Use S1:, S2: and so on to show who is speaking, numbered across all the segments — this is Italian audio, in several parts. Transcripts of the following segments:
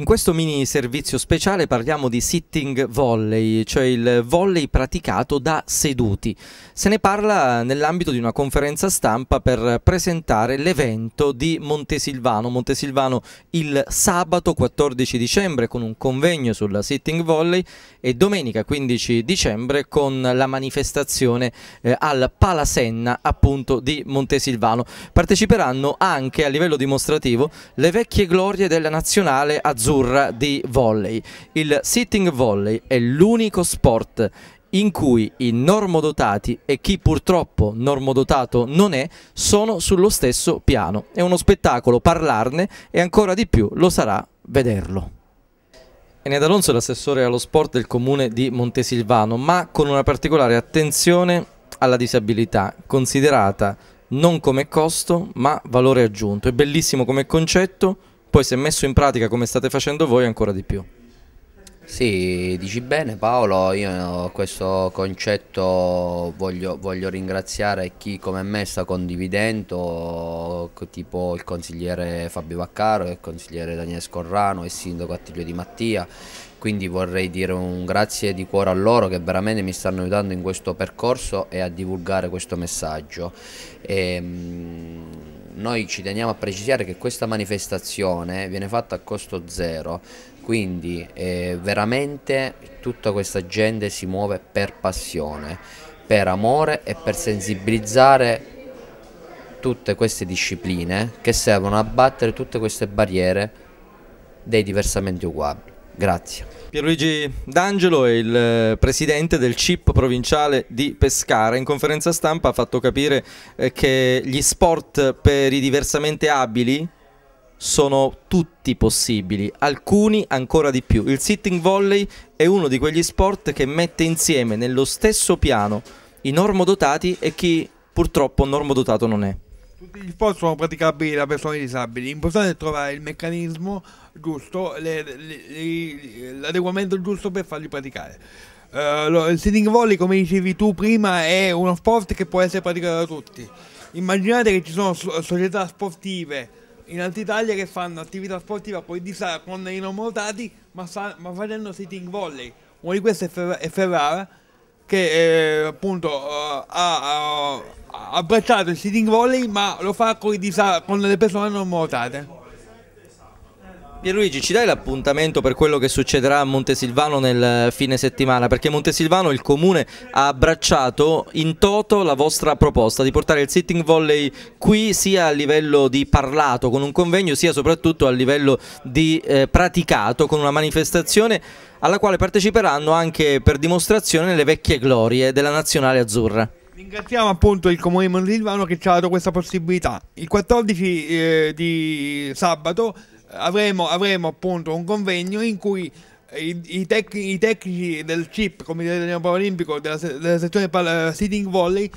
S1: In questo mini servizio speciale parliamo di sitting volley, cioè il volley praticato da seduti. Se ne parla nell'ambito di una conferenza stampa per presentare l'evento di Montesilvano. Montesilvano il sabato 14 dicembre con un convegno sul sitting volley e domenica 15 dicembre con la manifestazione eh, al Palasenna appunto di Montesilvano. Parteciperanno anche a livello dimostrativo le vecchie glorie della nazionale azzurra azzurra di volley. Il sitting volley è l'unico sport in cui i normodotati e chi purtroppo normodotato non è sono sullo stesso piano. È uno spettacolo parlarne e ancora di più lo sarà vederlo. Ened Alonso è l'assessore allo sport del comune di Montesilvano, ma con una particolare attenzione alla disabilità, considerata non come costo ma valore aggiunto. È bellissimo come concetto, poi se messo in pratica come state
S2: facendo voi ancora di più. Sì, dici bene Paolo, io questo concetto voglio, voglio, ringraziare chi come me sta condividendo, tipo il consigliere Fabio Vaccaro, il consigliere Daniele Scorrano, il sindaco Attilio Di Mattia, quindi vorrei dire un grazie di cuore a loro che veramente mi stanno aiutando in questo percorso e a divulgare questo messaggio. E, ehm, noi ci teniamo a precisare che questa manifestazione viene fatta a costo zero, quindi eh, veramente tutta questa gente si muove per passione, per amore e per sensibilizzare tutte queste discipline che servono a battere tutte queste barriere dei diversamente uguali. Grazie.
S1: Pierluigi D'Angelo è il eh, presidente del CIP provinciale di Pescara. In conferenza stampa ha fatto capire eh, che gli sport per i diversamente abili sono tutti possibili, alcuni ancora di più. Il sitting volley è uno di quegli sport che mette insieme nello stesso piano i normodotati e chi purtroppo normodotato non è.
S3: Tutti gli sport sono praticabili da persone disabili, l'importante è trovare il meccanismo giusto, l'adeguamento giusto per farli praticare. Uh, il sitting volley, come dicevi tu prima, è uno sport che può essere praticato da tutti. Immaginate che ci sono so società sportive in Alta Italia che fanno attività sportiva poi di sala con i nomotati, ma, ma, facendo sitting volley. Uno di questi è, Ferra è Ferrara, che eh, appunto uh, ha abbracciato il sitting volley ma lo fa con, con le persone non nuotate. Pierluigi, ci
S1: dai l'appuntamento per quello che succederà a Montesilvano nel fine settimana? Perché Montesilvano, il comune, ha abbracciato in toto la vostra proposta di portare il sitting volley qui sia a livello di parlato con un convegno, sia soprattutto a livello di eh, praticato con una manifestazione alla quale parteciperanno anche per dimostrazione le vecchie glorie della nazionale azzurra.
S3: Ringraziamo appunto il comune di Monsilvano che ci ha dato questa possibilità. Il 14 eh, di sabato eh, avremo, avremo, appunto un convegno in cui eh, i, i, tec i tecnici del CIP, Comitato del Paralimpico, della, se della sezione pal- sitting volley,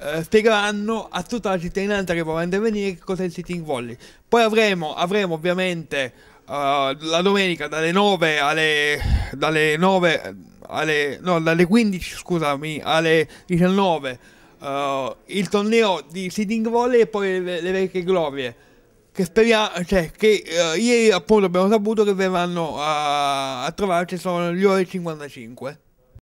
S3: eh, spiegheranno a tutta la cittadinanza che vorrà intervenire che cos'è il sitting volley. Poi avremo, avremo ovviamente uh, la domenica dalle 9 alle dalle 9 alle, no, dalle 15 scusami, alle 19 uh, eh, il torneo di Seeding Volley e poi le, le vecchie glorie che speriamo, cioè, che uh, ieri appunto abbiamo saputo che verranno a, a trovarci sono le ore 55.